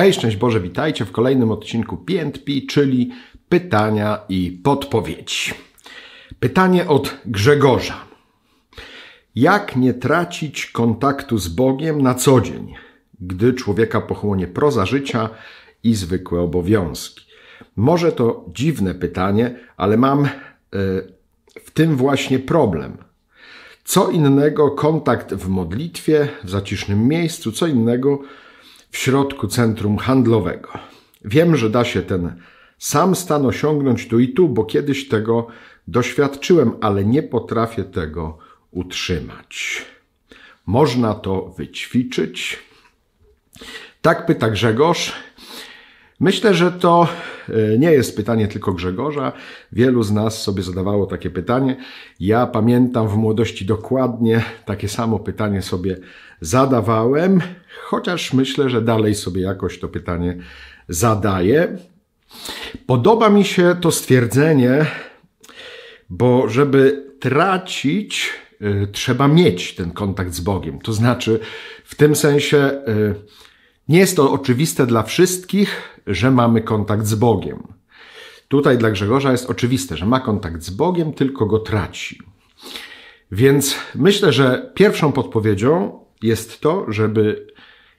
Hej, szczęść Boże, witajcie w kolejnym odcinku Piętpi, czyli pytania i podpowiedzi. Pytanie od Grzegorza. Jak nie tracić kontaktu z Bogiem na co dzień, gdy człowieka pochłonie proza życia i zwykłe obowiązki? Może to dziwne pytanie, ale mam e, w tym właśnie problem. Co innego kontakt w modlitwie, w zacisznym miejscu, co innego w środku centrum handlowego. Wiem, że da się ten sam stan osiągnąć tu i tu, bo kiedyś tego doświadczyłem, ale nie potrafię tego utrzymać. Można to wyćwiczyć. Tak pyta Grzegorz. Myślę, że to e, nie jest pytanie tylko Grzegorza. Wielu z nas sobie zadawało takie pytanie. Ja pamiętam w młodości dokładnie takie samo pytanie sobie zadawałem, chociaż myślę, że dalej sobie jakoś to pytanie zadaję. Podoba mi się to stwierdzenie, bo żeby tracić, e, trzeba mieć ten kontakt z Bogiem. To znaczy, w tym sensie, e, nie jest to oczywiste dla wszystkich, że mamy kontakt z Bogiem. Tutaj dla Grzegorza jest oczywiste, że ma kontakt z Bogiem, tylko go traci. Więc myślę, że pierwszą podpowiedzią jest to, żeby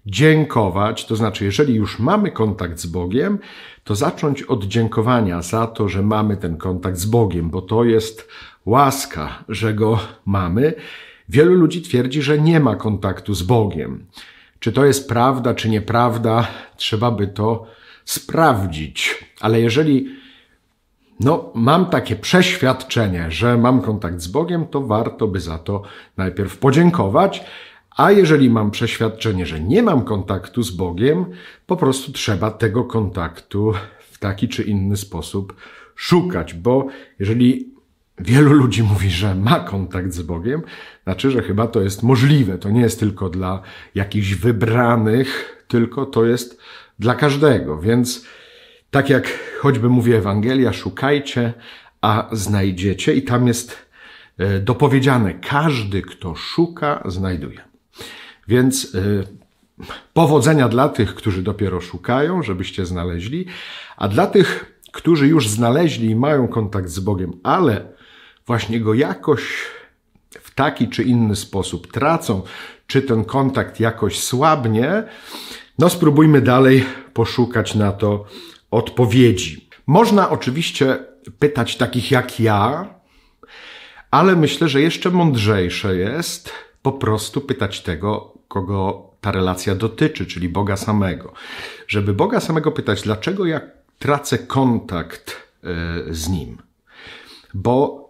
dziękować, to znaczy, jeżeli już mamy kontakt z Bogiem, to zacząć od dziękowania za to, że mamy ten kontakt z Bogiem, bo to jest łaska, że go mamy. Wielu ludzi twierdzi, że nie ma kontaktu z Bogiem. Czy to jest prawda, czy nieprawda, trzeba by to sprawdzić. Ale jeżeli no, mam takie przeświadczenie, że mam kontakt z Bogiem, to warto by za to najpierw podziękować. A jeżeli mam przeświadczenie, że nie mam kontaktu z Bogiem, po prostu trzeba tego kontaktu w taki czy inny sposób szukać, bo jeżeli Wielu ludzi mówi, że ma kontakt z Bogiem, znaczy, że chyba to jest możliwe. To nie jest tylko dla jakichś wybranych, tylko to jest dla każdego. Więc tak jak choćby mówi Ewangelia, szukajcie, a znajdziecie, i tam jest e, dopowiedziane: każdy, kto szuka, znajduje. Więc e, powodzenia dla tych, którzy dopiero szukają, żebyście znaleźli, a dla tych, którzy już znaleźli i mają kontakt z Bogiem, ale właśnie go jakoś w taki czy inny sposób tracą, czy ten kontakt jakoś słabnie, no spróbujmy dalej poszukać na to odpowiedzi. Można oczywiście pytać takich jak ja, ale myślę, że jeszcze mądrzejsze jest po prostu pytać tego, kogo ta relacja dotyczy, czyli Boga samego. Żeby Boga samego pytać, dlaczego ja tracę kontakt e, z Nim? Bo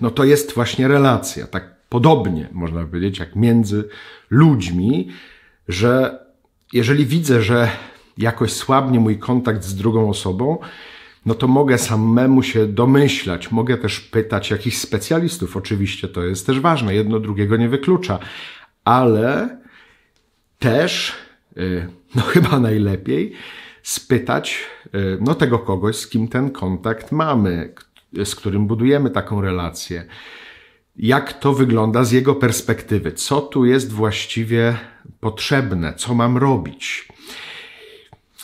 no to jest właśnie relacja, tak podobnie można powiedzieć, jak między ludźmi, że jeżeli widzę, że jakoś słabnie mój kontakt z drugą osobą, no to mogę samemu się domyślać, mogę też pytać jakichś specjalistów, oczywiście to jest też ważne, jedno drugiego nie wyklucza, ale też, y, no chyba najlepiej, spytać y, no tego kogoś, z kim ten kontakt mamy, z którym budujemy taką relację. Jak to wygląda z jego perspektywy? Co tu jest właściwie potrzebne? Co mam robić?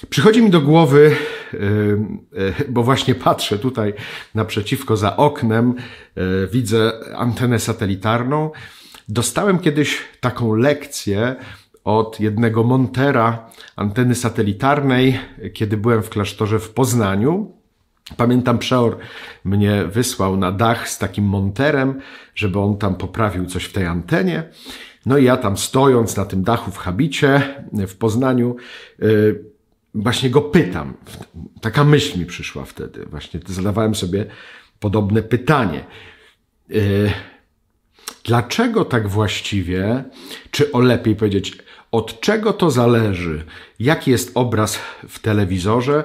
Przychodzi mi do głowy, y, y, bo właśnie patrzę tutaj naprzeciwko za oknem, y, widzę antenę satelitarną. Dostałem kiedyś taką lekcję od jednego montera anteny satelitarnej, kiedy byłem w klasztorze w Poznaniu. Pamiętam, przeor mnie wysłał na dach z takim monterem, żeby on tam poprawił coś w tej antenie. No i ja tam stojąc na tym dachu w Habicie e, w Poznaniu, e, właśnie go pytam. Taka myśl mi przyszła wtedy. Właśnie zadawałem sobie podobne pytanie. E, dlaczego tak właściwie, czy o lepiej powiedzieć, od czego to zależy, jaki jest obraz w telewizorze,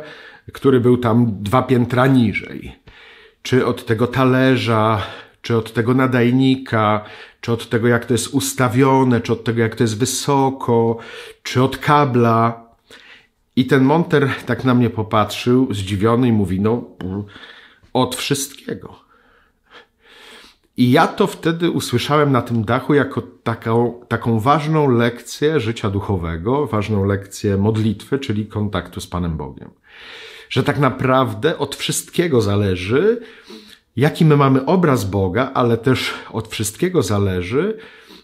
który był tam dwa piętra niżej. Czy od tego talerza, czy od tego nadajnika, czy od tego, jak to jest ustawione, czy od tego, jak to jest wysoko, czy od kabla. I ten monter tak na mnie popatrzył, zdziwiony, i mówi: No, od wszystkiego. I ja to wtedy usłyszałem na tym dachu jako taką, taką ważną lekcję życia duchowego, ważną lekcję modlitwy, czyli kontaktu z Panem Bogiem że tak naprawdę od wszystkiego zależy, jaki my mamy obraz Boga, ale też od wszystkiego zależy,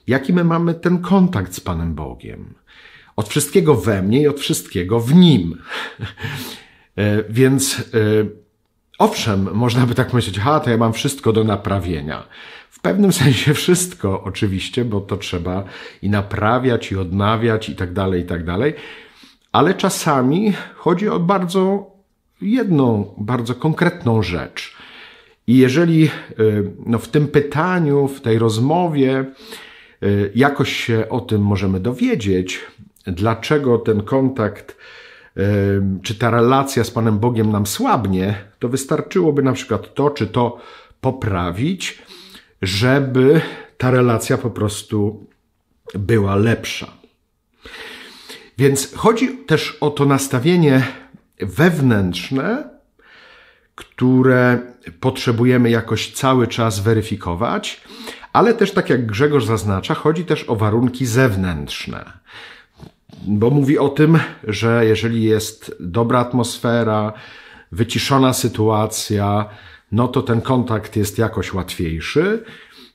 jaki my mamy ten kontakt z Panem Bogiem. Od wszystkiego we mnie i od wszystkiego w Nim. E, więc e, owszem, można by tak myśleć, ha, to ja mam wszystko do naprawienia. W pewnym sensie wszystko, oczywiście, bo to trzeba i naprawiać, i odnawiać, i tak dalej, i tak dalej. Ale czasami chodzi o bardzo jedną bardzo konkretną rzecz. I jeżeli y, no, w tym pytaniu, w tej rozmowie y, jakoś się o tym możemy dowiedzieć, dlaczego ten kontakt y, czy ta relacja z Panem Bogiem nam słabnie, to wystarczyłoby na przykład to czy to poprawić, żeby ta relacja po prostu była lepsza. Więc chodzi też o to nastawienie wewnętrzne, które potrzebujemy jakoś cały czas weryfikować, ale też, tak jak Grzegorz zaznacza, chodzi też o warunki zewnętrzne. Bo mówi o tym, że jeżeli jest dobra atmosfera, wyciszona sytuacja, no to ten kontakt jest jakoś łatwiejszy,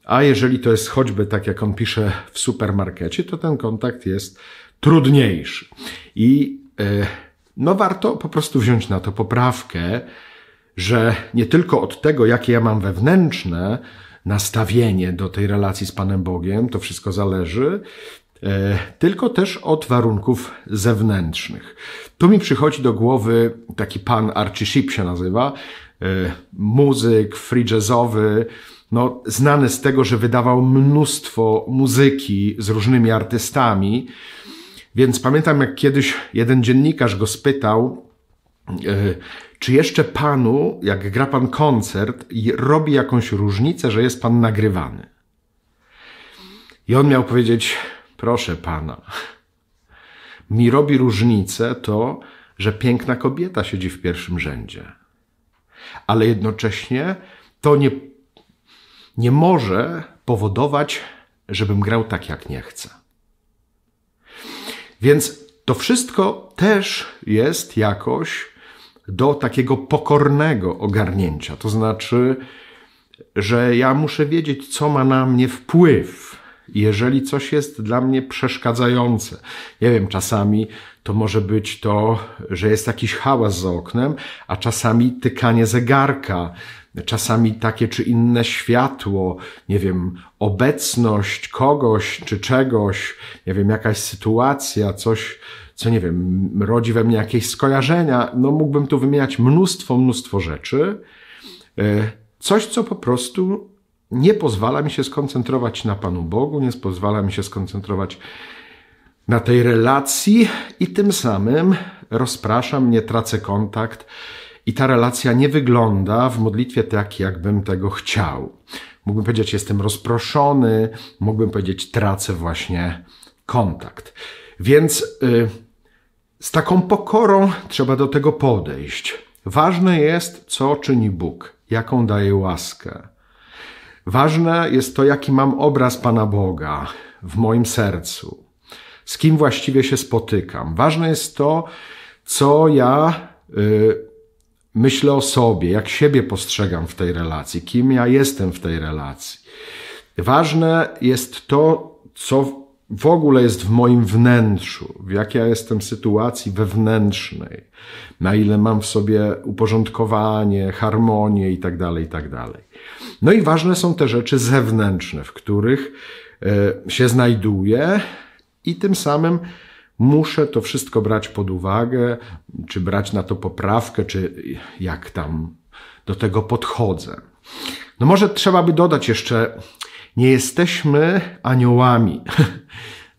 a jeżeli to jest choćby tak, jak on pisze w supermarkecie, to ten kontakt jest trudniejszy. I yy, no warto po prostu wziąć na to poprawkę, że nie tylko od tego, jakie ja mam wewnętrzne nastawienie do tej relacji z Panem Bogiem, to wszystko zależy, e, tylko też od warunków zewnętrznych. Tu mi przychodzi do głowy taki pan Archie Sheep się nazywa, e, muzyk free jazzowy, no, znany z tego, że wydawał mnóstwo muzyki z różnymi artystami, więc pamiętam, jak kiedyś jeden dziennikarz go spytał, e, czy jeszcze panu, jak gra pan koncert, robi jakąś różnicę, że jest pan nagrywany? I on miał powiedzieć: Proszę pana, mi robi różnicę to, że piękna kobieta siedzi w pierwszym rzędzie. Ale jednocześnie to nie, nie może powodować, żebym grał tak, jak nie chcę. Więc to wszystko też jest jakoś do takiego pokornego ogarnięcia. To znaczy, że ja muszę wiedzieć, co ma na mnie wpływ jeżeli coś jest dla mnie przeszkadzające. Nie wiem, czasami to może być to, że jest jakiś hałas za oknem, a czasami tykanie zegarka, czasami takie czy inne światło, nie wiem, obecność kogoś czy czegoś, nie wiem, jakaś sytuacja, coś, co nie wiem, rodzi we mnie jakieś skojarzenia. No, mógłbym tu wymieniać mnóstwo, mnóstwo rzeczy. E, coś, co po prostu nie pozwala mi się skoncentrować na Panu Bogu, nie pozwala mi się skoncentrować na tej relacji i tym samym rozpraszam mnie, tracę kontakt i ta relacja nie wygląda w modlitwie tak, jakbym tego chciał. Mógłbym powiedzieć, jestem rozproszony, mógłbym powiedzieć, tracę właśnie kontakt. Więc y, z taką pokorą trzeba do tego podejść. Ważne jest, co czyni Bóg, jaką daje łaskę. Ważne jest to, jaki mam obraz Pana Boga w moim sercu, z kim właściwie się spotykam. Ważne jest to, co ja y, myślę o sobie, jak siebie postrzegam w tej relacji, kim ja jestem w tej relacji. Ważne jest to, co w ogóle jest w moim wnętrzu, w jakiej ja jestem sytuacji wewnętrznej, na ile mam w sobie uporządkowanie, harmonię itd., tak itd. Tak no i ważne są te rzeczy zewnętrzne, w których e, się znajduję i tym samym muszę to wszystko brać pod uwagę, czy brać na to poprawkę, czy jak tam do tego podchodzę. No może trzeba by dodać jeszcze, nie jesteśmy aniołami.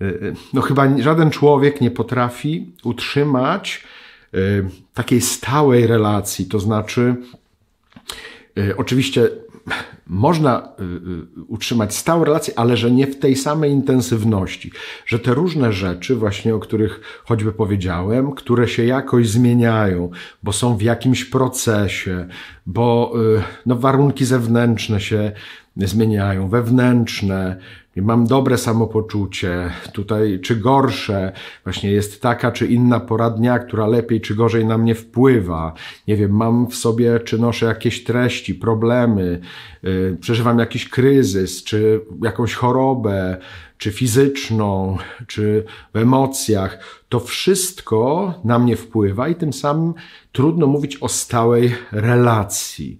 E, e, no chyba żaden człowiek nie potrafi utrzymać takiej stałej relacji, to znaczy Oczywiście można y, y, utrzymać stałe relacje, ale że nie w tej samej intensywności, że te różne rzeczy, właśnie o których choćby powiedziałem, które się jakoś zmieniają, bo są w jakimś procesie, bo y, no, warunki zewnętrzne się zmieniają, wewnętrzne, mam dobre samopoczucie, tutaj czy gorsze, właśnie jest taka czy inna pora dnia, która lepiej czy gorzej na mnie wpływa. Nie wiem, mam w sobie, czy noszę jakieś treści, problemy, yy, przeżywam jakiś kryzys, czy jakąś chorobę, czy fizyczną, czy w emocjach. To wszystko na mnie wpływa i tym samym trudno mówić o stałej relacji.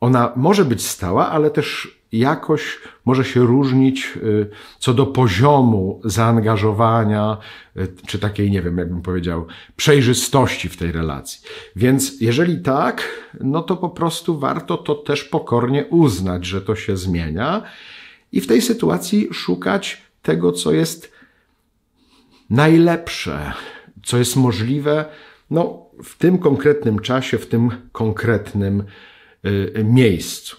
Ona może być stała, ale też jakoś może się różnić y, co do poziomu zaangażowania, y, czy takiej, nie wiem, jakbym powiedział, przejrzystości w tej relacji. Więc jeżeli tak, no to po prostu warto to też pokornie uznać, że to się zmienia i w tej sytuacji szukać tego, co jest najlepsze, co jest możliwe, no, w tym konkretnym czasie, w tym konkretnym y, y miejscu.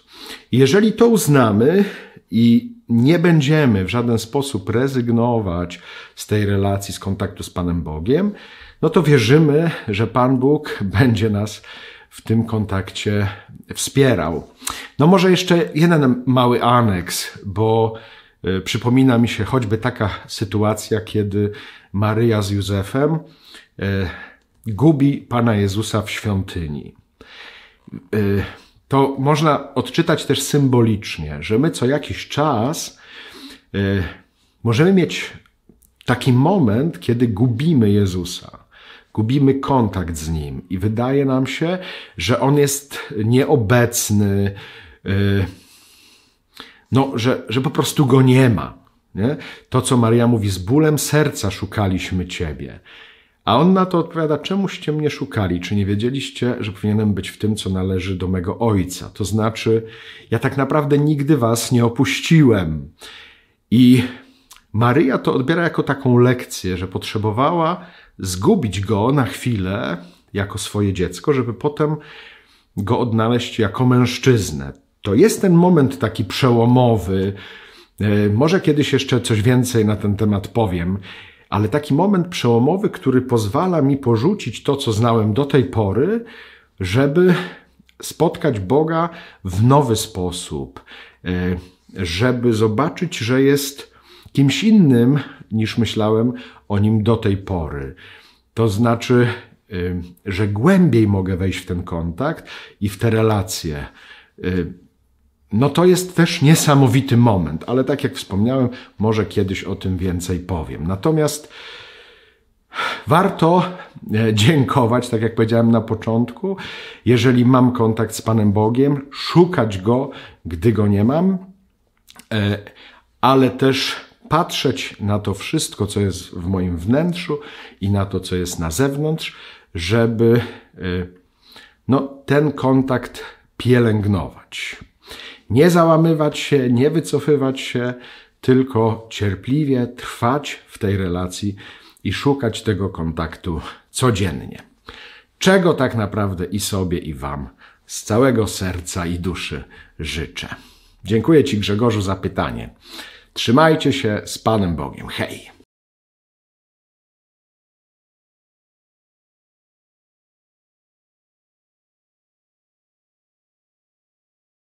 Jeżeli to uznamy i nie będziemy w żaden sposób rezygnować z tej relacji, z kontaktu z Panem Bogiem, no to wierzymy, że Pan Bóg będzie nas w tym kontakcie wspierał. No może jeszcze jeden mały aneks, bo e, przypomina mi się choćby taka sytuacja, kiedy Maryja z Józefem e, gubi Pana Jezusa w świątyni. E, to można odczytać też symbolicznie, że my co jakiś czas e, możemy mieć taki moment, kiedy gubimy Jezusa. Gubimy kontakt z Nim i wydaje nam się, że On jest nieobecny, e, no, że, że po prostu Go nie ma. Nie? To, co Maria mówi, z bólem serca szukaliśmy Ciebie. A on na to odpowiada, czemuście mnie szukali, czy nie wiedzieliście, że powinienem być w tym, co należy do mego ojca. To znaczy, ja tak naprawdę nigdy was nie opuściłem. I Maryja to odbiera jako taką lekcję, że potrzebowała zgubić go na chwilę jako swoje dziecko, żeby potem go odnaleźć jako mężczyznę. To jest ten moment taki przełomowy. E, może kiedyś jeszcze coś więcej na ten temat powiem ale taki moment przełomowy, który pozwala mi porzucić to, co znałem do tej pory, żeby spotkać Boga w nowy sposób, e, żeby zobaczyć, że jest kimś innym niż myślałem o nim do tej pory. To znaczy, e, że głębiej mogę wejść w ten kontakt i w te relacje. E, no to jest też niesamowity moment, ale tak jak wspomniałem, może kiedyś o tym więcej powiem. Natomiast warto e, dziękować, tak jak powiedziałem na początku, jeżeli mam kontakt z Panem Bogiem, szukać go, gdy go nie mam, e, ale też patrzeć na to wszystko, co jest w moim wnętrzu i na to, co jest na zewnątrz, żeby e, no, ten kontakt pielęgnować nie załamywać się, nie wycofywać się, tylko cierpliwie trwać w tej relacji i szukać tego kontaktu codziennie. Czego tak naprawdę i sobie, i Wam z całego serca i duszy życzę. Dziękuję Ci, Grzegorzu, za pytanie. Trzymajcie się z Panem Bogiem. Hej!